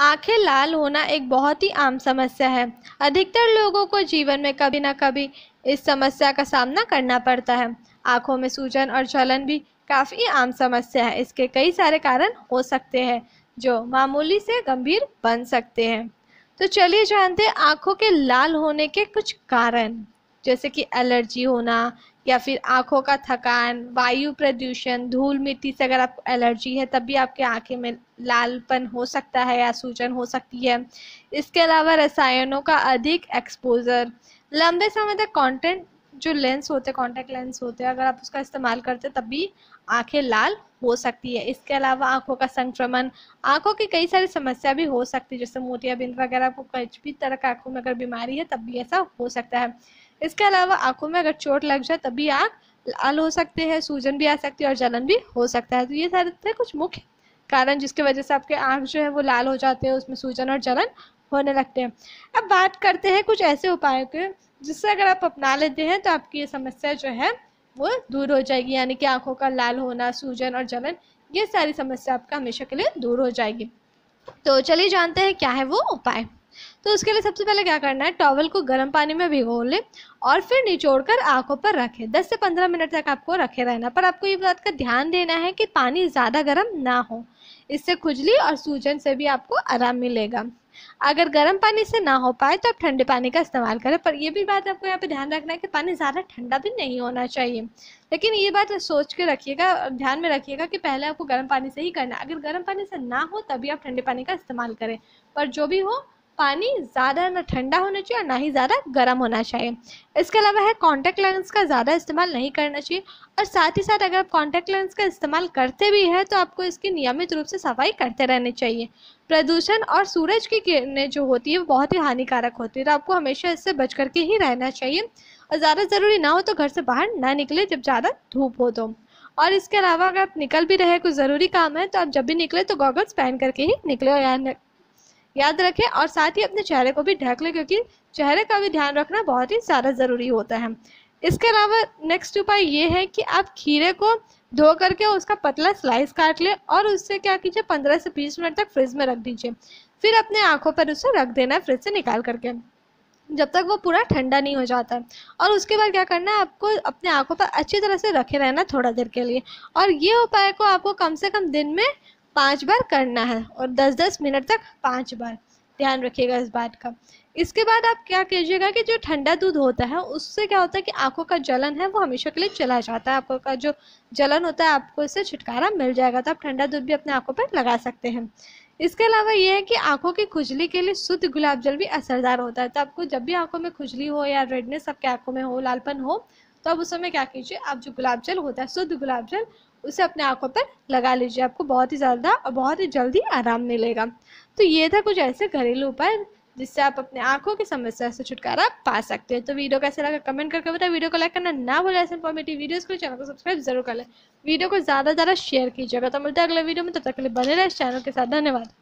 आंखें लाल होना एक बहुत ही आम समस्या है अधिकतर लोगों को जीवन में कभी ना कभी इस समस्या का सामना करना पड़ता है आंखों में सूजन और जलन भी काफ़ी आम समस्या है इसके कई सारे कारण हो सकते हैं जो मामूली से गंभीर बन सकते हैं तो चलिए जानते हैं आँखों के लाल होने के कुछ कारण जैसे कि एलर्जी होना या फिर आंखों का थकान वायु प्रदूषण धूल मिट्टी से अगर आपको एलर्जी है तब भी आपके आंखें में लालपन हो सकता है या सूजन हो सकती है इसके अलावा रसायनों का अधिक एक्सपोजर लंबे समय तक कॉन्टेंट जो लेंस होते हैं कॉन्टेक्ट लेंस होते हैं अगर आप उसका इस्तेमाल करते हैं तब भी आंखें लाल हो सकती है इसके अलावा आंखों का संक्रमण आंखों की कई सारी समस्या भी हो सकती है जैसे मोतियाबिंद वगैरह को कुछ भी तरह का आंखों में अगर बीमारी है तब भी ऐसा हो सकता है इसके अलावा आंखों में अगर चोट लग जाए तभी आँख लाल हो सकते हैं सूजन भी आ सकती है और जलन भी हो सकता है तो ये सारे तो कुछ मुख्य कारण जिसकी वजह से आपके आँख जो है वो लाल हो जाते हैं उसमें सूजन और जलन होने लगते हैं अब बात करते हैं कुछ ऐसे उपायों के जिससे अगर आप अपना लेते हैं तो आपकी ये समस्या जो है वो दूर हो जाएगी यानी कि आंखों का लाल होना सूजन और जलन ये सारी समस्या आपका हमेशा के लिए दूर हो जाएगी तो चलिए जानते हैं क्या है वो उपाय तो उसके लिए सबसे पहले क्या करना है टॉवल को गर्म पानी में भिगो लें और फिर निचोड़ कर आँखों पर रखें दस से पंद्रह मिनट तक आपको रखे रहना पर आपको ये बात का ध्यान देना है कि पानी ज़्यादा गर्म ना हो इससे खुजली और सूजन से भी आपको आराम मिलेगा अगर गर्म पानी से ना हो पाए तो आप ठंडे पानी का इस्तेमाल करें पर यह भी बात आपको यहाँ पे ध्यान रखना है कि पानी ज़्यादा ठंडा भी नहीं होना चाहिए लेकिन ये बात सोच के रखिएगा ध्यान में रखिएगा कि पहले आपको गर्म पानी से ही करना अगर गर्म पानी से ना हो तभी आप ठंडे पानी का इस्तेमाल करें पर जो भी हो पानी ज़्यादा ना ठंडा होना चाहिए और ना ही ज़्यादा गर्म होना चाहिए इसके अलावा है कॉन्टैक्ट लेंस का ज़्यादा इस्तेमाल नहीं करना चाहिए और साथ ही साथ अगर आप कॉन्टैक्ट लेंस का इस्तेमाल करते भी हैं तो आपको इसकी नियमित रूप से सफाई करते रहनी चाहिए प्रदूषण और सूरज की किरणें जो होती है वो बहुत ही हानिकारक होती है तो आपको हमेशा इससे बच करके ही रहना चाहिए और ज़्यादा ज़रूरी ना हो तो घर से बाहर ना निकले जब ज़्यादा धूप हो तो और इसके अलावा अगर आप निकल भी रहे कुछ ज़रूरी काम है तो आप जब भी निकले तो गॉगल्स पहन करके ही निकले और या याद रखें और साथ ही अपने चेहरे को भी ढक लें क्योंकि चेहरे का भी ध्यान रखना बहुत ही ज़्यादा ज़रूरी होता है इसके अलावा नेक्स्ट उपाय ये है कि आप खीरे को धो करके उसका पतला स्लाइस काट लें और उससे क्या कीजिए पंद्रह से बीस मिनट तक फ्रिज में रख दीजिए फिर अपने आँखों पर उसे रख देना है फ्रिज से निकाल करके जब तक वो पूरा ठंडा नहीं हो जाता है और उसके बाद क्या करना है आपको अपने आंखों पर अच्छी तरह से रखे रहना थोड़ा देर के लिए और ये उपाय को आपको कम से कम दिन में पांच बार करना है और दस दस मिनट तक पांच बार ध्यान रखिएगा इस बात का इसके बाद आप क्या कीजिएगा कि जो ठंडा दूध होता है उससे क्या होता है कि आंखों का जलन है वो हमेशा के लिए चला जाता है आंखों का जो जलन होता है आपको इससे छुटकारा मिल जाएगा तो आप ठंडा दूध भी अपने आंखों पर लगा सकते हैं इसके अलावा ये है कि आंखों की खुजली के लिए शुद्ध गुलाब जल भी असरदार होता है तो आपको जब भी आंखों में खुजली हो या रेडनेस आपके आंखों में हो लालपन हो तो आप उस समय क्या कीजिए आप जो गुलाब जल होता है शुद्ध गुलाब जल उसे अपने आंखों पर लगा लीजिए आपको बहुत ही ज़्यादा और बहुत ही जल्दी आराम मिलेगा तो ये था कुछ ऐसे घरेलू उपाय जिससे आप अपने आंखों की समस्या से छुटकारा पा सकते हैं तो वीडियो कैसे लगा कमेंट करके बताए वीडियो को लाइक करना ना भूलें ऐसे इन्फॉर्मेटिव वीडियोस को चैनल को सब्सक्राइब जरूर कर लें वीडियो को ज़्यादा ज़्यादा शेयर कीजिएगा तो मिलते हैं अगले वीडियो में तब तक के लिए बने रहे चैनल के साथ धन्यवाद